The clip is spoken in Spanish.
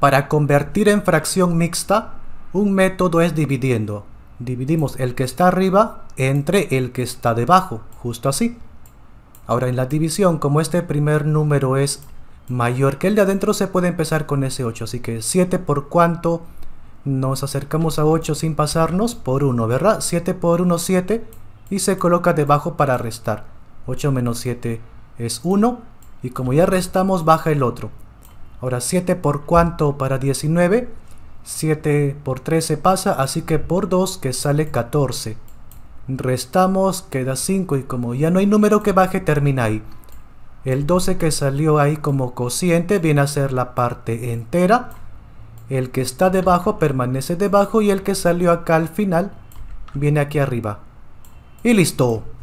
Para convertir en fracción mixta, un método es dividiendo. Dividimos el que está arriba entre el que está debajo, justo así. Ahora en la división, como este primer número es mayor que el de adentro, se puede empezar con ese 8. Así que 7 por cuánto nos acercamos a 8 sin pasarnos por 1, ¿verdad? 7 por 1, es 7 y se coloca debajo para restar. 8 menos 7 es 1 y como ya restamos baja el otro. Ahora 7 por cuánto para 19. 7 por 13 pasa, así que por 2 que sale 14. Restamos, queda 5 y como ya no hay número que baje, termina ahí. El 12 que salió ahí como cociente viene a ser la parte entera. El que está debajo permanece debajo y el que salió acá al final viene aquí arriba. Y listo.